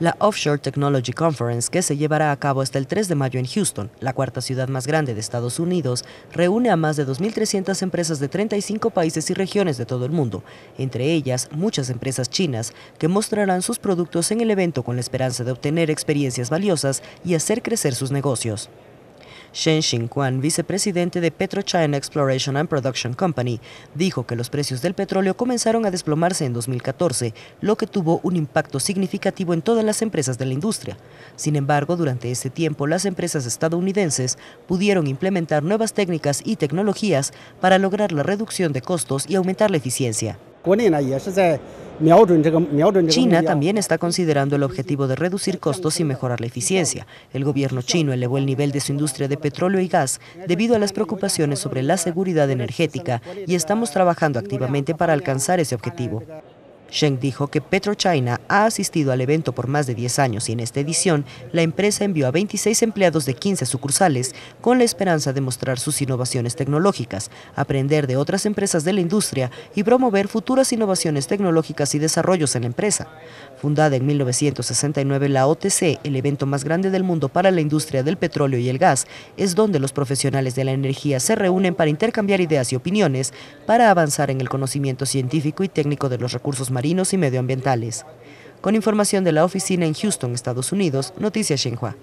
La Offshore Technology Conference, que se llevará a cabo hasta el 3 de mayo en Houston, la cuarta ciudad más grande de Estados Unidos, reúne a más de 2.300 empresas de 35 países y regiones de todo el mundo, entre ellas muchas empresas chinas, que mostrarán sus productos en el evento con la esperanza de obtener experiencias valiosas y hacer crecer sus negocios. Shen Xingquan, vicepresidente de PetroChina Exploration and Production Company, dijo que los precios del petróleo comenzaron a desplomarse en 2014, lo que tuvo un impacto significativo en todas las empresas de la industria. Sin embargo, durante ese tiempo, las empresas estadounidenses pudieron implementar nuevas técnicas y tecnologías para lograr la reducción de costos y aumentar la eficiencia. China también está considerando el objetivo de reducir costos y mejorar la eficiencia. El gobierno chino elevó el nivel de su industria de petróleo y gas debido a las preocupaciones sobre la seguridad energética y estamos trabajando activamente para alcanzar ese objetivo. Sheng dijo que PetroChina ha asistido al evento por más de 10 años y en esta edición la empresa envió a 26 empleados de 15 sucursales con la esperanza de mostrar sus innovaciones tecnológicas, aprender de otras empresas de la industria y promover futuras innovaciones tecnológicas y desarrollos en la empresa. Fundada en 1969, la OTC, el evento más grande del mundo para la industria del petróleo y el gas, es donde los profesionales de la energía se reúnen para intercambiar ideas y opiniones para avanzar en el conocimiento científico y técnico de los recursos marinos y medioambientales. Con información de la oficina en Houston, Estados Unidos, Noticias Xinhua.